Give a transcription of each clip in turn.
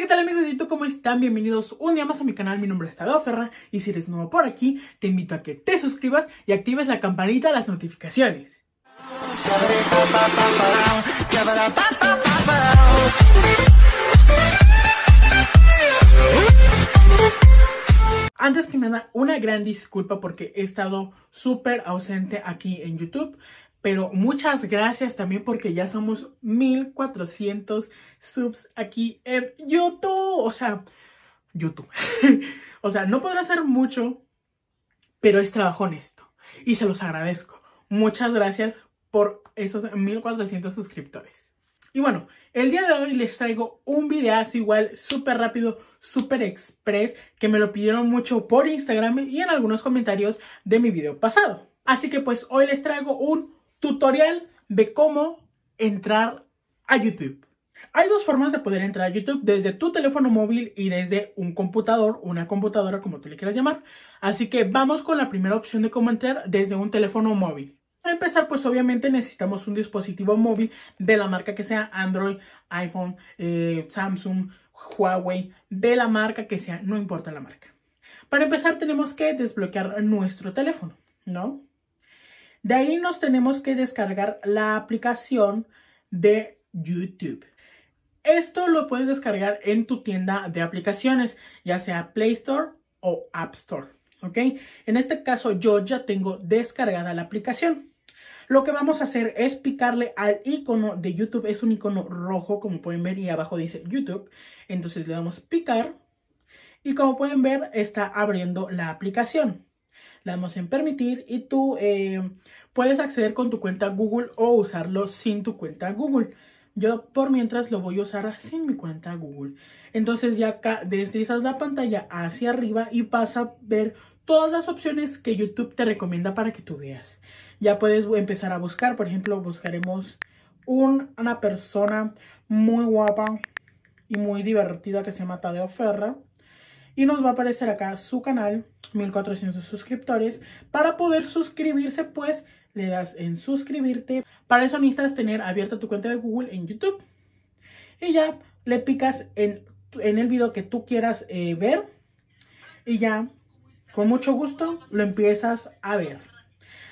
¿qué tal amigos de ¿Cómo están? Bienvenidos un día más a mi canal, mi nombre es Tadeo Ferra y si eres nuevo por aquí, te invito a que te suscribas y actives la campanita de las notificaciones. Antes que nada, una gran disculpa porque he estado súper ausente aquí en YouTube. Pero muchas gracias también porque ya somos 1400 subs aquí en YouTube. O sea, YouTube. o sea, no podrá ser mucho, pero es trabajo honesto. Y se los agradezco. Muchas gracias por esos 1400 suscriptores. Y bueno, el día de hoy les traigo un videazo igual súper rápido, súper express, que me lo pidieron mucho por Instagram y en algunos comentarios de mi video pasado. Así que pues hoy les traigo un tutorial de cómo entrar a YouTube. Hay dos formas de poder entrar a YouTube desde tu teléfono móvil y desde un computador, una computadora como tú le quieras llamar. Así que vamos con la primera opción de cómo entrar desde un teléfono móvil. Para empezar, pues obviamente necesitamos un dispositivo móvil de la marca que sea Android, iPhone, eh, Samsung, Huawei, de la marca que sea, no importa la marca. Para empezar, tenemos que desbloquear nuestro teléfono, ¿no? De ahí nos tenemos que descargar la aplicación de YouTube. Esto lo puedes descargar en tu tienda de aplicaciones, ya sea Play Store o App Store. ¿Ok? En este caso yo ya tengo descargada la aplicación. Lo que vamos a hacer es picarle al icono de YouTube. Es un icono rojo, como pueden ver, y abajo dice YouTube. Entonces le damos picar. Y como pueden ver, está abriendo la aplicación la damos en permitir y tú eh, puedes acceder con tu cuenta Google o usarlo sin tu cuenta Google. Yo por mientras lo voy a usar sin mi cuenta Google. Entonces ya acá deslizas la pantalla hacia arriba y vas a ver todas las opciones que YouTube te recomienda para que tú veas. Ya puedes empezar a buscar, por ejemplo, buscaremos una persona muy guapa y muy divertida que se llama Tadeo Ferra y nos va a aparecer acá su canal, 1400 suscriptores. Para poder suscribirse, pues le das en suscribirte. Para eso necesitas tener abierta tu cuenta de Google en YouTube. Y ya le picas en, el video que tú quieras eh, ver. Y ya, con mucho gusto, lo empiezas a ver.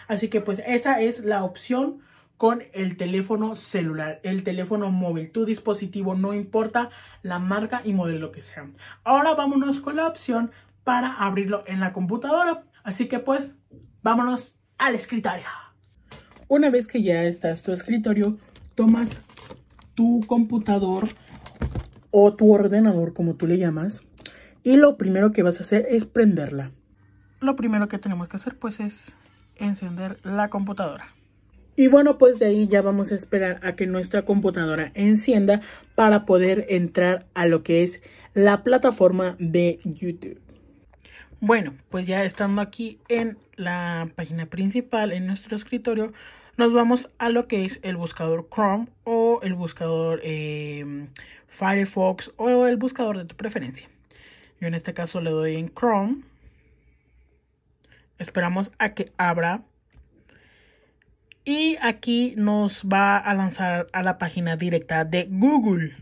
Así que pues esa es la opción con el teléfono celular, el teléfono móvil, tu dispositivo, no importa la marca y modelo que sea. Ahora vámonos con la opción para abrirlo en la computadora. Así que pues, vámonos al escritorio. Una vez que ya estás tu escritorio, tomas tu computador o tu ordenador, como tú le llamas, y lo primero que vas a hacer es prenderla. Lo primero que tenemos que hacer pues es encender la computadora. Y bueno, pues de ahí ya vamos a esperar a que nuestra computadora encienda para poder entrar a lo que es la plataforma de YouTube. Bueno, pues ya estando aquí en la página principal, en nuestro escritorio, nos vamos a lo que es el buscador Chrome o el buscador em, Firefox o el buscador de tu preferencia. Yo en este caso le doy en Chrome. Esperamos a que abra y aquí nos va a lanzar a la página directa de Google.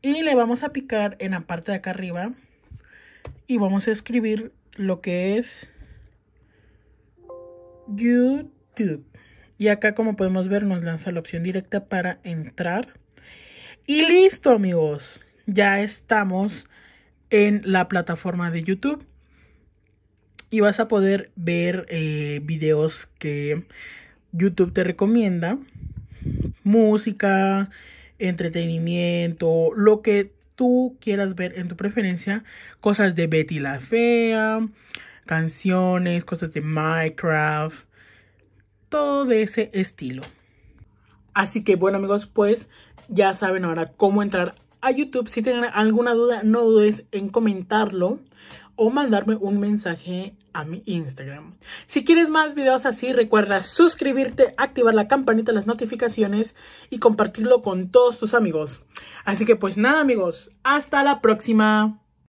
Y le vamos a picar en la parte de acá arriba. Y vamos a escribir lo que es YouTube. Y acá como podemos ver nos lanza la opción directa para entrar. Y listo amigos, ya estamos en la plataforma de YouTube y vas a poder ver eh, videos que YouTube te recomienda, música, entretenimiento, lo que tú quieras ver en tu preferencia, cosas de Betty la Fea, canciones, cosas de Minecraft, todo de ese estilo. Así que bueno amigos, pues ya saben ahora cómo entrar a YouTube. Si tienen alguna duda, no dudes en comentarlo o mandarme un mensaje a mi Instagram. Si quieres más videos así, recuerda suscribirte, activar la campanita, de las notificaciones y compartirlo con todos tus amigos. Así que pues nada amigos, hasta la próxima.